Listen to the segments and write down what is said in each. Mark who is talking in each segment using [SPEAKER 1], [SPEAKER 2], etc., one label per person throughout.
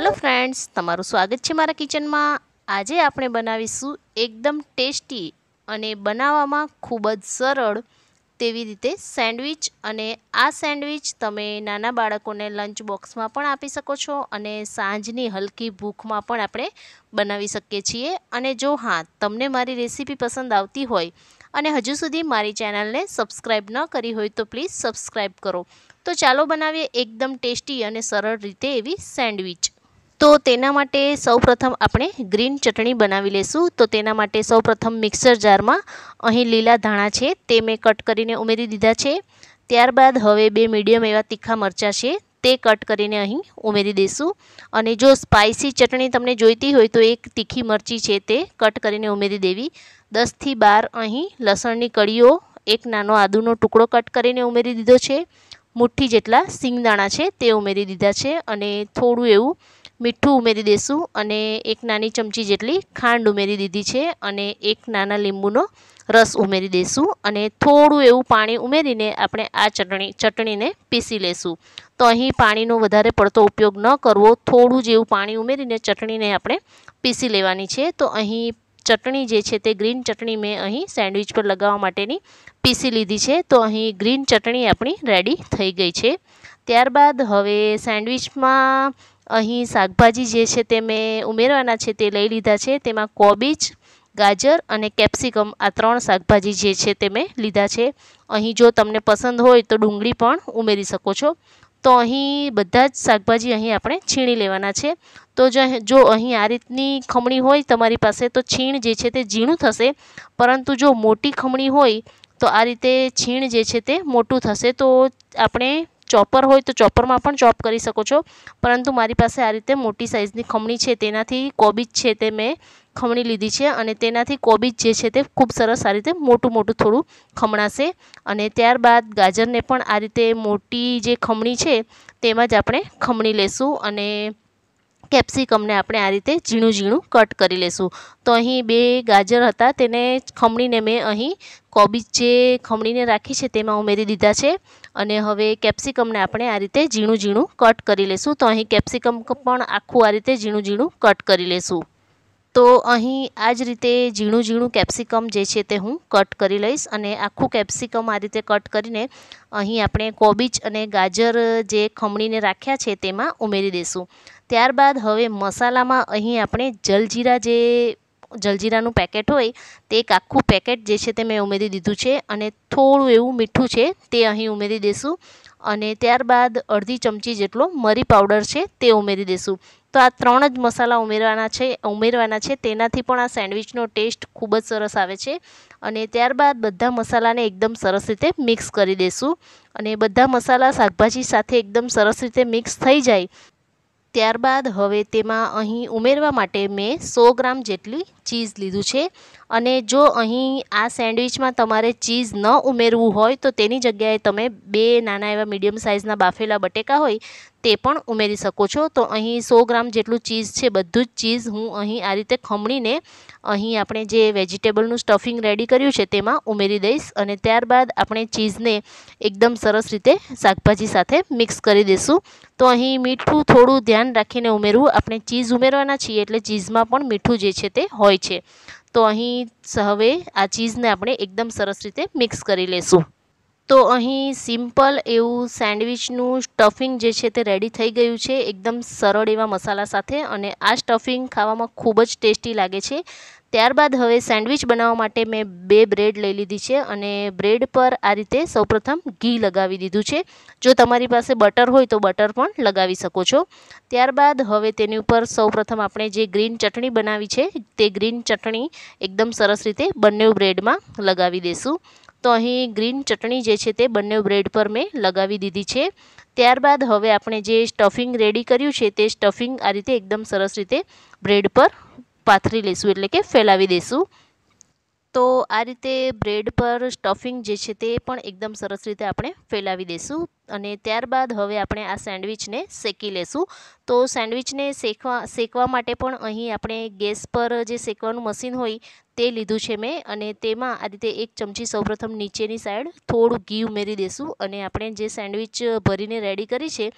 [SPEAKER 1] hello friends તમારું સ્વાગત છે મારા કિચનમાં આજે આપણે બનાવીશું એકદમ ટેસ્ટી અને બનાવવામાં ખૂબ જ સરળ તેવી રીતે સેન્ડવિચ અને આ સેન્ડવિચ તમે નાના બાળકોને લંચ બોક્સમાં પણ આપી શકો છો અને સાંજની હલકી ભૂખમાં પણ આપણે બનાવી શકીએ છીએ અને જો હા તમને મારી રેસીપી પસંદ આવતી હોય અને હજુ સુધી મારી ચેનલને સબસ્ક્રાઈબ ન કરી હોય તો પ્લીઝ સબસ્ક્રાઈબ કરો તો ચાલો બનાવીએ એકદમ ટેસ્ટી અને સરળ રીતે એવી સેન્ડવિચ તો તેના માટે સૌપ્રથમ આપણે ગ્રીન ચટણી બનાવી લઈશું તો તેના માટે સૌપ્રથમ મિક્સર જારમાં અહીં લીલા ધાણા છે તે મેં કટ કરીને ઉમેરી દીધા છે ત્યારબાદ હવે બે મીડિયમ એવા તીખા મરચાં છે તે કટ કરીને અહીં ઉમેરી દઈશું અને જો સ્પાઇસી ચટણી તમને જોઈતી હોય તો એક તીખી મરચી છે તે કટ કરીને ઉમેરી દેવી દસથી બાર અહીં લસણની કળીઓ એક નાનો આદુનો ટુકડો કટ કરીને ઉમેરી દીધો છે મુઠ્ઠી જેટલા સિંગદાણા છે તે ઉમેરી દીધા છે અને થોડું એવું મીઠું ઉમેરી દઈશું અને એક નાની ચમચી જેટલી ખાંડ ઉમેરી દીધી છે અને એક નાના લીંબુનો રસ ઉમેરી દઈશું અને થોડું એવું પાણી ઉમેરીને આપણે આ ચટણી ચટણીને પીસી લેશું તો અહીં પાણીનો વધારે પડતો ઉપયોગ ન કરવો થોડું જેવું પાણી ઉમેરીને ચટણીને આપણે પીસી લેવાની છે તો અહીં ચટણી જે છે તે ગ્રીન ચટણી મેં અહીં સેન્ડવિચ પર લગાવવા માટેની પીસી લીધી છે તો અહીં ગ્રીન ચટણી આપણી રેડી થઈ ગઈ છે ત્યારબાદ હવે સેન્ડવિચમાં અહીં શાકભાજી જે છે તે મેં ઉમેરવાના છે તે લઈ લીધા છે તેમાં કોબીજ ગાજર અને કેપ્સિકમ આ ત્રણ શાકભાજી જે છે તે મેં લીધા છે અહીં જો તમને પસંદ હોય તો ડુંગળી પણ ઉમેરી શકો છો તો અહીં બધા જ શાકભાજી અહીં આપણે છીણી લેવાના છે તો જો અહીં આ રીતની ખમણી હોય તમારી પાસે તો છીણ જે છે તે ઝીણું થશે પરંતુ જો મોટી ખમણી હોય તો આ રીતે છીણ જે છે તે મોટું થશે તો આપણે ચોપર હોય તો ચોપરમાં પણ ચોપ કરી શકો છો પરંતુ મારી પાસે આ રીતે મોટી સાઇઝની ખમણી છે તેનાથી કોબીજ છે તે મેં ખમણી લીધી છે અને તેનાથી કોબીજ જે છે તે ખૂબ સરસ આ રીતે મોટું મોટું થોડું ખમણાશે અને ત્યારબાદ ગાજરને પણ આ રીતે મોટી જે ખમણી છે તેમાં જ આપણે ખમણી લેશું અને કેપ્સિકમને આપણે આ રીતે ઝીણું ઝીણું કટ કરી લેશું તો અહીં બે ગાજર હતા તેને ખમણીને મેં અહીં કોબીજ જે ખમણીને રાખી છે તેમાં ઉમેરી દીધા છે અને હવે કેપ્સિકમને આપણે આ રીતે ઝીણું ઝીણું કટ કરી લેશું તો અહીં કેપ્સિકમ પણ આખું આ રીતે ઝીણું ઝીણું કટ કરી લેશું તો અહીં આ જ રીતે ઝીણું ઝીણું કેપ્સિકમ જે છે તે હું કટ કરી લઈશ અને આખું કેપ્સિકમ આ રીતે કટ કરીને અહીં આપણે કોબીજ અને ગાજર જે ખમણીને રાખ્યા છે તેમાં ઉમેરી દઈશું ત્યારબાદ હવે મસાલામાં અહીં આપણે જલજીરા જે જલજીરાનું પેકેટ હોય તે એક આખું પેકેટ જે છે તે મેં ઉમેરી દીધું છે અને થોડું એવું મીઠું છે તે અહીં ઉમેરી દઈશું અને ત્યારબાદ અડધી ચમચી જેટલો મરી પાવડર છે તે ઉમેરી દઈશું તો આ ત્રણ જ મસાલા ઉમેરવાના છે ઉમેરવાના છે તેનાથી પણ આ સેન્ડવિચનો ટેસ્ટ ખૂબ જ સરસ આવે છે અને ત્યારબાદ બધા મસાલાને એકદમ સરસ રીતે મિક્સ કરી દઈશું અને બધા મસાલા શાકભાજી સાથે એકદમ સરસ રીતે મિક્સ થઈ જાય ત્યારબાદ હવે તેમાં અહીં ઉમેરવા માટે મેં સો ગ્રામ જેટલી ચીઝ લીધું છે અને જો અહીં આ સેન્ડવિચમાં તમારે ચીઝ ન ઉમેરવું હોય તો તેની જગ્યાએ તમે બે નાના એવા મીડિયમ સાઇઝના બાફેલા બટેકા હોય તે પણ ઉમેરી શકો છો તો અહીં સો ગ્રામ જેટલું ચીઝ છે બધું જ ચીઝ હું અહીં આ રીતે ખમણીને અહીં આપણે જે વેજીટેબલનું સ્ટફિંગ રેડી કર્યું છે તેમાં ઉમેરી દઈશ અને ત્યારબાદ આપણે ચીઝને એકદમ સરસ રીતે શાકભાજી સાથે મિક્સ કરી દઈશું તો અહીં મીઠું થોડું ધ્યાન રાખીને ઉમેરવું આપણે ચીઝ ઉમેરવાના છીએ એટલે ચીઝમાં પણ મીઠું જે છે તે હોય છે તો અહીં હવે આ ચીઝને આપણે એકદમ સરસ રીતે મિક્સ કરી લઈશું તો અહીં સિમ્પલ એવું સેન્ડવિચનું સ્ટફિંગ જે છે તે રેડી થઈ ગયું છે એકદમ સરળ એવા મસાલા સાથે અને આ સ્ટફિંગ ખાવામાં ખૂબ જ ટેસ્ટી લાગે છે ત્યારબાદ હવે સેન્ડવિચ બનાવવા માટે મેં બે બ્રેડ લઈ લીધી છે અને બ્રેડ પર આ રીતે સૌપ્રથમ ઘી લગાવી દીધું છે જો તમારી પાસે બટર હોય તો બટર પણ લગાવી શકો છો ત્યારબાદ હવે તેની ઉપર સૌપ્રથમ આપણે જે ગ્રીન ચટણી બનાવી છે તે ગ્રીન ચટણી એકદમ સરસ રીતે બંને બ્રેડમાં લગાવી દઈશું તો અહીં ગ્રીન ચટણી જે છે તે બંને બ્રેડ પર મેં લગાવી દીધી છે ત્યારબાદ હવે આપણે જે સ્ટફિંગ રેડી કર્યું છે તે સ્ટફિંગ આ રીતે એકદમ સરસ રીતે બ્રેડ પર પાથરી લઈશું એટલે કે ફેલાવી દઈશું તો આ રીતે બ્રેડ પર સ્ટફિંગ જે છે તે પણ એકદમ સરસ રીતે આપણે ફેલાવી દઈશું અને ત્યારબાદ હવે આપણે આ સેન્ડવિચને શેકી લેશું તો સેન્ડવિચને શેકવા શેકવા માટે પણ અહીં આપણે ગેસ પર જે શેકવાનું મશીન હોય તે લીધું છે મેં અને તેમાં આ રીતે એક ચમચી સૌપ્રથમ નીચેની સાઈડ થોડું ઘી ઉમેરી દઈશું અને આપણે જે સેન્ડવિચ ભરીને રેડી કરી છે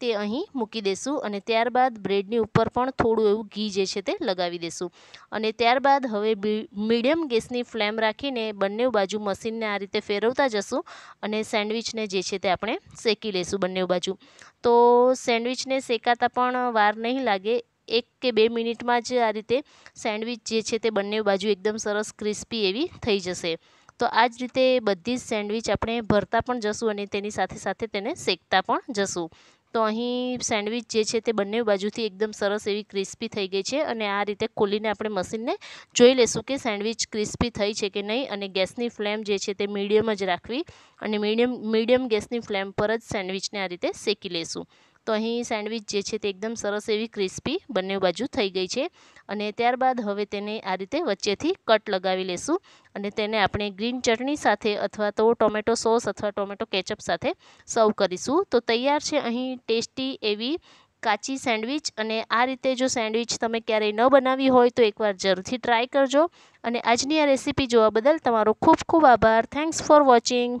[SPEAKER 1] તે અહીં મૂકી દેશું અને ત્યારબાદ બ્રેડની ઉપર પણ થોડું એવું ઘી જે છે તે લગાવી દેશું અને ત્યારબાદ હવે મીડિયમ ગેસની ફ્લેમ રાખીને બંને બાજુ મશીનને આ રીતે ફેરવતા જશું અને સેન્ડવિચને જે છે તે આપણે શેકી લઈશું બંને બાજુ તો સેન્ડવિચને શેકાતા પણ વાર નહીં લાગે એક કે બે મિનિટમાં જ આ રીતે સેન્ડવિચ જે છે તે બંને બાજુ એકદમ સરસ ક્રિસ્પી એવી થઈ જશે તો આ જ રીતે બધી જ સેન્ડવિચ આપણે ભરતા પણ જશું અને તેની સાથે સાથે તેને શેકતા પણ જશું તો અહીં સેન્ડવિચ જે છે તે બંને બાજુથી એકદમ સરસ એવી ક્રિસ્પી થઈ ગઈ છે અને આ રીતે ખોલીને આપણે મશીનને જોઈ લેશું કે સેન્ડવિચ ક્રિસ્પી થઈ છે કે નહીં અને ગેસની ફ્લેમ જે છે તે મીડિયમ જ રાખવી અને મીડિયમ મીડિયમ ગેસની ફ્લેમ પર જ સેન્ડવિચને આ રીતે શેકી લેશું તો અહીં સેન્ડવિચ જે છે તે એકદમ સરસ એવી ક્રિસ્પી બંને બાજુ થઈ ગઈ છે અને ત્યારબાદ હવે તેને આ રીતે વચ્ચેથી કટ લગાવી લેશું અને તેને આપણે ગ્રીન ચટણી સાથે અથવા તો ટોમેટો સોસ અથવા ટોમેટો કેચઅપ સાથે સર્વ કરીશું તો તૈયાર છે અહીં ટેસ્ટી એવી કાચી સેન્ડવિચ અને આ રીતે જો સેન્ડવિચ તમે ક્યારેય ન બનાવી હોય તો એકવાર જરૂરથી ટ્રાય કરજો અને આજની આ રેસીપી જોવા બદલ તમારો ખૂબ ખૂબ આભાર થેન્ક્સ ફોર વોચિંગ